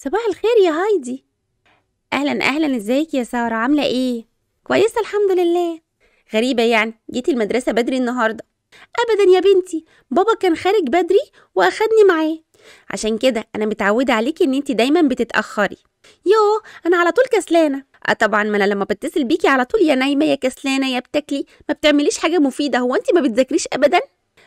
صباح الخير يا هايدي اهلا اهلا ازيك يا ساره عامله ايه كويسه الحمد لله غريبه يعني جيتي المدرسه بدري النهارده ابدا يا بنتي بابا كان خارج بدري واخدني معاه عشان كده انا متعوده عليكي ان انت دايما بتتاخري يو انا على طول كسلانه أه طبعا ما انا لما بتصل بيكي على طول يا نايمه يا كسلانه يا بتاكلي ما بتعمليش حاجه مفيده هو انت ما بتذاكريش ابدا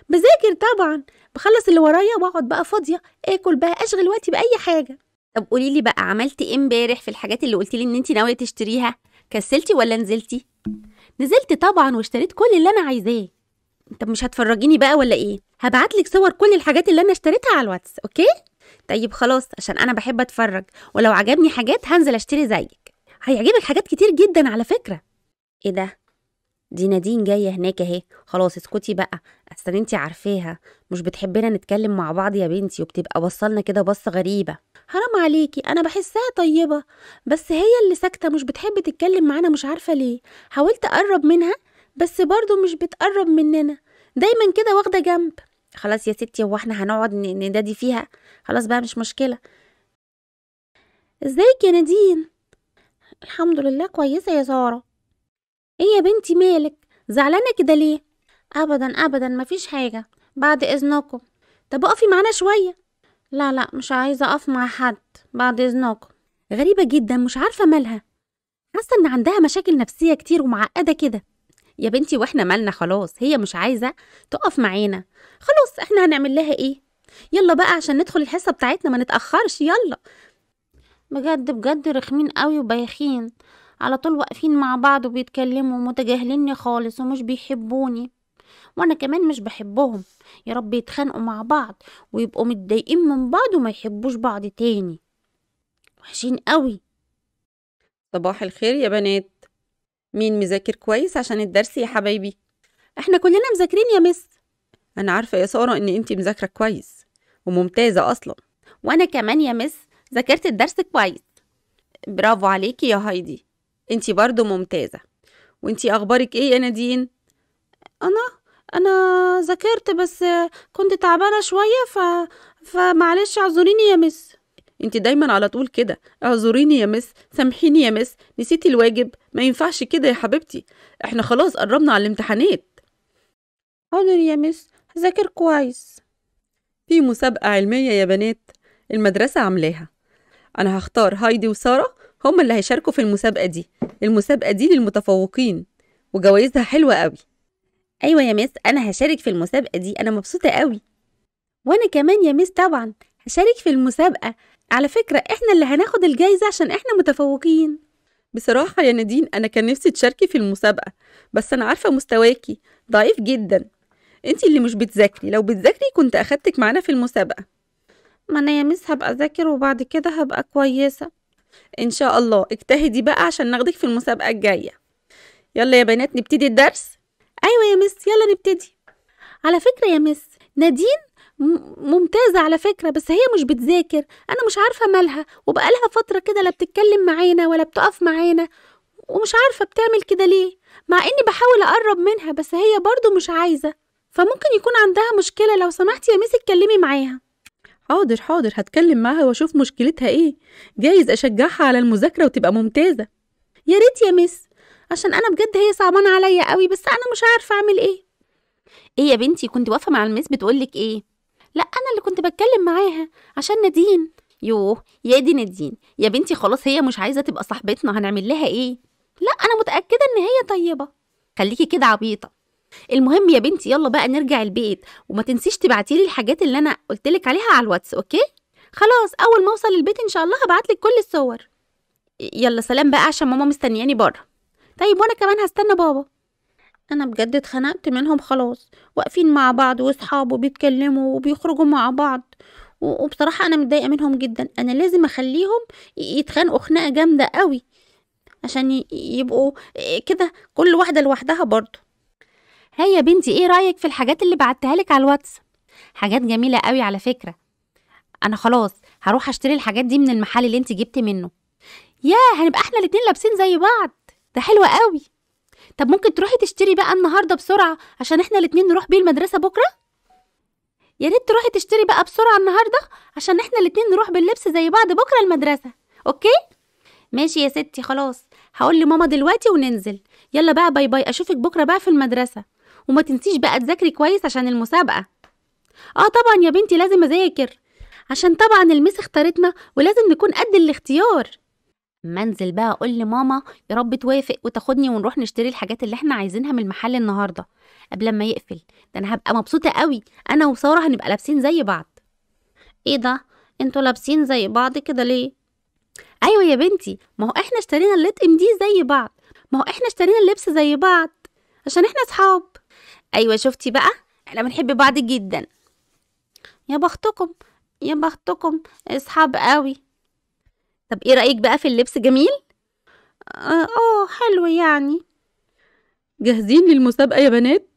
بذاكر طبعا بخلص اللي ورايا واقعد بقى فاضيه اكل بقى اشغل وقتي باي حاجه طب قولي لي بقى عملتي ايه امبارح في الحاجات اللي قلتي لي ان انت ناويه تشتريها كسلتي ولا نزلتي نزلت طبعا واشتريت كل اللي انا عايزاه طب مش هتفرجيني بقى ولا ايه هبعت لك صور كل الحاجات اللي انا اشتريتها على الواتس اوكي طيب خلاص عشان انا بحب اتفرج ولو عجبني حاجات هنزل اشتري زيك هيعجبك حاجات كتير جدا على فكره ايه ده دي نادين جايه هناك اهي خلاص اسكتي بقى اصل انت عارفاها مش بتحبنا نتكلم مع بعض يا بنتي وبتبقى وصلنا كده بصه غريبه حرام عليكي انا بحسها طيبه بس هي اللي ساكته مش بتحب تتكلم معانا مش عارفه ليه حاولت اقرب منها بس برضه مش بتقرب مننا دايما كده واخده جنب خلاص يا ستي هو احنا هنقعد ندادي فيها خلاص بقى مش مشكله ازيك يا نادين الحمد لله كويسه يا ساره ايه يا بنتي مالك زعلانه كده ليه ابدا ابدا مفيش حاجه بعد اذنكم طب اقفي معانا شويه لا لا مش عايزة أقف مع حد بعد إذنكم غريبة جدا مش عارفة مالها حاسة إن عندها مشاكل نفسية كتير ومعقدة كده يا بنتي واحنا مالنا خلاص هي مش عايزة تقف معانا خلاص احنا هنعمل لها ايه يلا بقى عشان ندخل الحصة بتاعتنا ما نتأخرش يلا بجد بجد رخمين قوي وبايخين على طول واقفين مع بعض وبيتكلموا ومتجاهليني خالص ومش بيحبوني وانا كمان مش بحبهم يا رب يتخانقوا مع بعض ويبقوا متضايقين من بعض وما يحبوش بعض تاني وحشين قوي صباح الخير يا بنات مين مذاكر كويس عشان الدرس يا حبايبي احنا كلنا مذاكرين يا مس انا عارفه يا ساره ان انتي مذاكره كويس وممتازه اصلا وانا كمان يا مس ذاكرت الدرس كويس برافو عليكي يا هايدي انتي برضو ممتازه وانتي اخبارك ايه يا نادين انا أنا ذاكرت بس كنت تعبانة شوية ف... فمعلش اعذريني يا مس انت دايما على طول كده اعذريني يا مس سامحيني يا مس نسيتي الواجب ما ينفعش كده يا حبيبتي احنا خلاص قربنا على الامتحانات حاضر يا مس ذاكر كويس في مسابقة علمية يا بنات المدرسة عاملاها أنا هختار هايدي وسارة هما اللي هيشاركوا في المسابقة دي المسابقة دي للمتفوقين وجوائزها حلوة قوي ايوه يا مس انا هشارك في المسابقه دي انا مبسوطه قوي وانا كمان يا مس طبعا هشارك في المسابقه على فكره احنا اللي هناخد الجايزه عشان احنا متفوقين بصراحه يا نادين انا كان نفسي تشاركي في المسابقه بس انا عارفه مستواكي ضعيف جدا انت اللي مش بتذاكري لو بتذاكري كنت اخدتك معانا في المسابقه ما انا يا مس هبقى اذاكر وبعد كده هبقى كويسه ان شاء الله اجتهدي بقى عشان ناخدك في المسابقه الجايه يلا يا بنات نبتدي الدرس ايوه يا مس يلا نبتدي على فكره يا مس نادين ممتازة على فكرة بس هي مش بتذاكر أنا مش عارفة مالها وبقالها فترة كده لا بتتكلم معانا ولا بتقف معانا ومش عارفة بتعمل كده ليه مع إني بحاول أقرب منها بس هي برضو مش عايزة فممكن يكون عندها مشكلة لو سمحتي يا ميس اتكلمي معاها حاضر حاضر هتكلم معاها واشوف مشكلتها ايه جايز اشجعها على المذاكرة وتبقى ممتازة يا ريت يا ميس عشان انا بجد هي صعبانه عليا قوي بس انا مش عارفه اعمل ايه ايه يا بنتي كنت واقفه مع المس بتقولك ايه لا انا اللي كنت بتكلم معاها عشان نادين يوه يا دي نادين يا بنتي خلاص هي مش عايزه تبقى صاحبتنا هنعمل لها ايه لا انا متاكده ان هي طيبه خليكي كده عبيطه المهم يا بنتي يلا بقى نرجع البيت وما تنسيش تبعتي لي الحاجات اللي انا قلت لك عليها على الواتس اوكي خلاص اول ما اوصل البيت ان شاء الله هبعت لك كل الصور يلا سلام بقى عشان ماما مستنياني بره طيب وانا كمان هستنى بابا انا بجد اتخنقت منهم خلاص واقفين مع بعض واصحابه بيتكلموا وبيخرجوا مع بعض وبصراحة انا متضايقة منهم جدا انا لازم اخليهم يتخانقوا خناقة جامدة قوي عشان يبقوا كده كل واحدة لوحدها برضه هيا يا بنتي ايه رأيك في الحاجات اللي بعتها لك على الواتس حاجات جميلة قوي على فكرة انا خلاص هروح اشتري الحاجات دي من المحل اللي انت جبت منه ياه هنبقى احنا الاتنين لابسين زي بعض ده حلو قوي طب ممكن تروحي تشتري بقى النهارده بسرعه عشان احنا الاتنين نروح بيه المدرسه بكره يا ريت تروحي تشتري بقى بسرعه النهارده عشان احنا الاتنين نروح باللبس زي بعض بكره المدرسه اوكي ماشي يا ستي خلاص هقول لماما دلوقتي وننزل يلا بقى باي باي اشوفك بكره بقى في المدرسه وما تنسيش بقى تذاكري كويس عشان المسابقه اه طبعا يا بنتي لازم اذاكر عشان طبعا المس اختارتنا ولازم نكون قد الاختيار منزل بقى اقول لماما يا رب توافق وتاخدني ونروح نشتري الحاجات اللي احنا عايزينها من المحل النهارده قبل ما يقفل ده انا هبقى مبسوطه قوي انا وساره هنبقى لابسين زي بعض ايه ده انتوا لابسين زي بعض كده ليه ايوه يا بنتي ما هو احنا اشترينا ام دي زي بعض ما هو احنا اشترينا اللبس زي بعض عشان احنا اصحاب ايوه شفتي بقى احنا بنحب بعض جدا يا بختكم يا بختكم اصحاب قوي طب ايه رأيك بقى في اللبس جميل؟ آه،, اه حلو يعني جاهزين للمسابقة يا بنات؟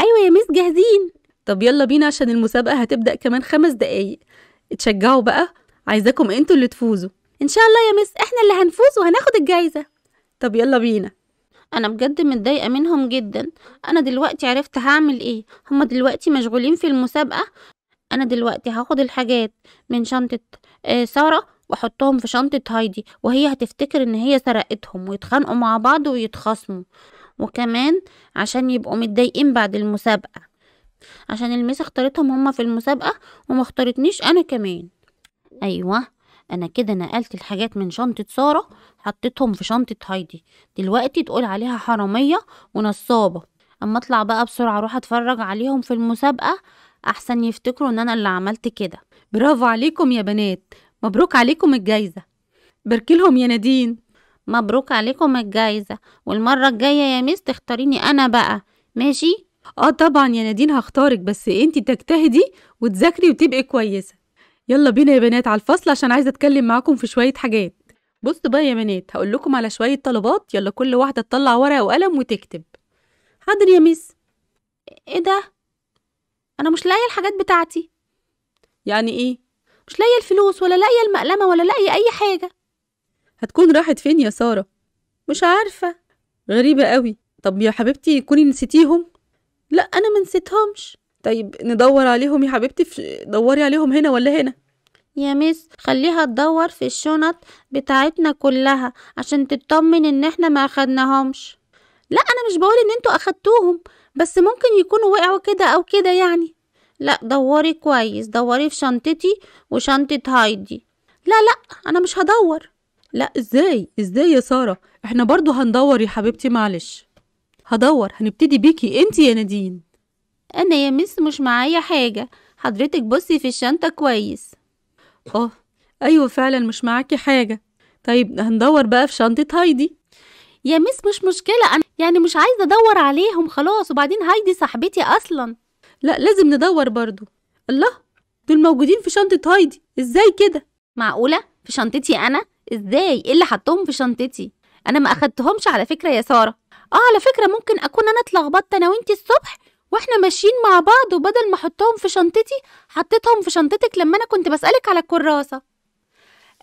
أيوة يا مس جاهزين طب يلا بينا عشان المسابقة هتبدأ كمان خمس دقايق اتشجعوا بقى عايزاكم انتوا اللي تفوزوا ان شاء الله يا مس احنا اللي هنفوز وهناخد الجايزة طب يلا بينا انا بجد متضايقه منهم جدا انا دلوقتي عرفت هعمل ايه هما دلوقتي مشغولين في المسابقه انا دلوقتي هاخد الحاجات من شنطه آه ساره واحطهم في شنطة هايدي وهي هتفتكر ان هي سرقتهم ويتخانقوا مع بعض ويتخاصموا وكمان عشان يبقوا متضايقين بعد المسابقة عشان الميس اختارتهم هما في المسابقة وما اختارتنيش انا كمان ايوه انا كده نقلت الحاجات من شنطة سارة حطيتهم في شنطة هايدي دلوقتي تقول عليها حرامية ونصابة اما اطلع بقى بسرعة اروح اتفرج عليهم في المسابقة احسن يفتكروا ان انا اللي عملت كده برافو عليكم يا بنات مبروك عليكم الجايزة بركلهم يا نادين مبروك عليكم الجايزة والمرة الجاية يا ميس تختاريني أنا بقى ماشي؟ اه طبعا يا نادين هختارك بس انتي تجتهدي وتذاكري وتبقي كويسة يلا بينا يا بنات على الفصل عشان عايزة اتكلم معاكم في شوية حاجات بصوا بقى يا بنات هقول لكم على شوية طلبات يلا كل واحدة تطلع ورقة وقلم وتكتب حاضر يا ميس ايه ده انا مش لاقية الحاجات بتاعتي يعني ايه مش لاقيه الفلوس ولا لاقيه المقلمه ولا لاقيه اي حاجه هتكون راحت فين يا ساره مش عارفه غريبه قوي طب يا حبيبتي كوني نسيتيهم لا انا ما نسيتهمش طيب ندور عليهم يا حبيبتي في... دوري عليهم هنا ولا هنا يا مس خليها تدور في الشنط بتاعتنا كلها عشان تطمن ان احنا ما اخدناهمش لا انا مش بقول ان انتوا اخدتوهم بس ممكن يكونوا وقعوا كده او كده يعني لا دوري كويس دوري في شنطتي وشنطة هايدي لا لا أنا مش هدور لا ازاي ازاي يا سارة احنا برضو هندور يا حبيبتي معلش هدور هنبتدي بيكي انتي يا نادين انا يا مس مش معايا حاجة حضرتك بصي في الشنطة كويس اه ايوه فعلا مش معاكي حاجة طيب هندور بقى في شنطة هايدي يا مس مش مشكلة أنا يعني مش عايزة أدور عليهم خلاص وبعدين هايدي صاحبتي أصلا لا لازم ندور برضو الله دول موجودين في شنطة هايدي ازاي كده معقولة في شنطتي أنا ازاي ايه اللي حطهم في شنطتي انا ما اخدتهمش على فكرة يا سارة اه على فكرة ممكن اكون انا اتلخبطت انا وانتي الصبح واحنا ماشيين مع بعض وبدل ما احطهم في شنطتي حطيتهم في شنطتك لما انا كنت بسألك على الكراسة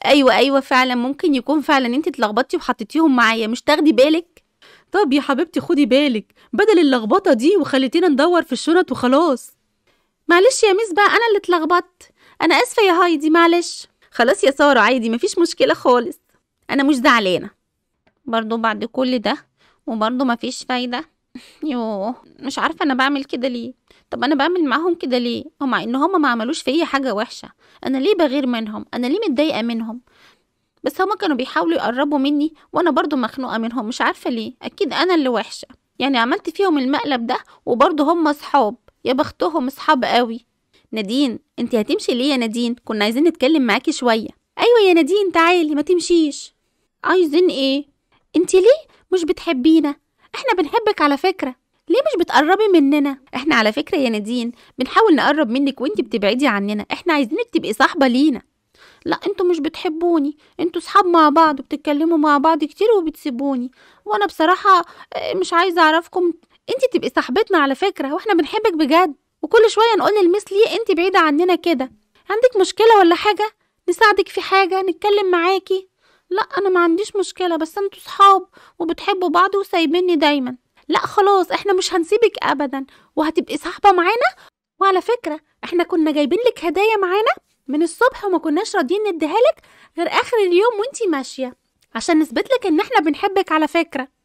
ايوه ايوه فعلا ممكن يكون فعلا انت اتلخبطتي وحطيتيهم معايا مش تاخدي بالك طب يا حبيبتي خدي بالك بدل اللخبطة دي وخليتينا ندور في الشنط وخلاص معلش يا ميس بقى أنا اللي اتلخبطت أنا آسفة يا هايدي معلش خلاص يا سارة عادي مفيش مشكلة خالص أنا مش زعلانة برضو بعد كل ده وبرضو مفيش فايدة يوه مش عارفة أنا بعمل كده ليه طب أنا بعمل معاهم كده ليه ومع إن هما ما عملوش أي حاجة وحشة أنا ليه بغير منهم أنا ليه متضايقة منهم بس هما كانوا بيحاولوا يقربوا مني وانا برضو مخنوقه منهم مش عارفه ليه اكيد انا اللي وحشه يعني عملت فيهم المقلب ده وبرضه هما اصحاب يا بختهم اصحاب قوي نادين انت هتمشي ليه يا نادين كنا عايزين نتكلم معاكي شويه ايوه يا نادين تعالي ما تمشيش عايزين ايه انت ليه مش بتحبينا احنا بنحبك على فكره ليه مش بتقربي مننا احنا على فكره يا نادين بنحاول نقرب منك وانت بتبعدي عننا احنا عايزينك تبقي صاحبه لينا لا انتوا مش بتحبوني انتوا صحاب مع بعض وبتتكلموا مع بعض كتير وبتسيبوني وانا بصراحه آه، مش عايزه اعرفكم انت تبقي صاحبتنا على فكره واحنا بنحبك بجد وكل شويه نقول للمس ليه انت بعيده عننا كده عندك مشكله ولا حاجه نساعدك في حاجه نتكلم معاكي لا انا ما عنديش مشكله بس انتوا صحاب وبتحبوا بعض وسايبيني دايما لا خلاص احنا مش هنسيبك ابدا وهتبقي صاحبه معانا وعلى فكره احنا كنا جايبين لك هدايا معانا من الصبح وما كناش راضيين نديها لك غير اخر اليوم وانتي ماشيه عشان نثبت لك ان احنا بنحبك على فكره